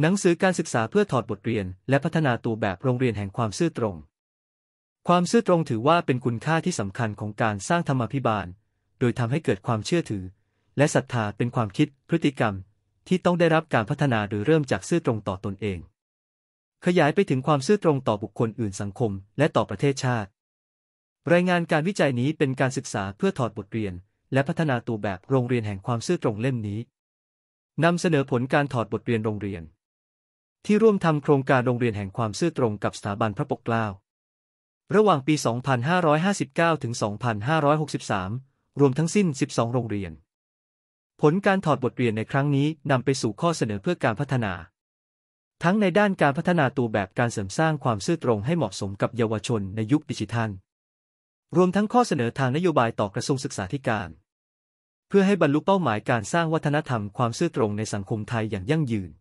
หนังสือการศึกษาเพื่อถอดบทเรียนและพัฒนาตัวแบบโรงเรียนแห่งความซื่อตรง ความซื่อตรงถือว่าเป็นคุณค่าที่สำคัญของการสร้างธรรมพภิบาล โดยทำให้เกิดความเชื่อถือ และศรัทธาเป็นความคิดพฤติกรรม ที่ต้องได้รับการพัฒนาหรือเริ่มจากซื่อตรงต่อตนเอง ขยายไปถึงความซื่อตรงต่อบุคคลอื่นสังคม และต่อประเทศชาติ รายงานการวิจัยนี้เป็นการศึกษาเพื่อถอดบทเรียน และพัฒนาตัวแบบโรงเรียนแห่งความซื่อตรงเล่มนี้นำเสนอผลการถอดบทเรียนโรงเรียนที่ร่วมทำโครงการโรงเรียนแห่งความซื่อตรงกับสถาบันพระปกเกล้าระหว่างปี 2559ถึง2563 รวมทั้งสิ้น 12 โรงเรียน ผลการถอดบทเรียนในครั้งนี้นำไปสู่ข้อเสนอเพื่อการพัฒนา ทั้งในด้านการพัฒนาตัวแบบการเสริมสร้างความซื่อตรงให้เหมาะสมกับเยาวชนในยุคดิจิทัล รวมทั้งข้อเสนอทางนโยบายต่อกระทรวงศึกษาธิการ เพื่อให้บรรลุเป้าหมายการสร้างวัฒนธรรมความซื่อตรงในสังคมไทยอย่างยั่งยืน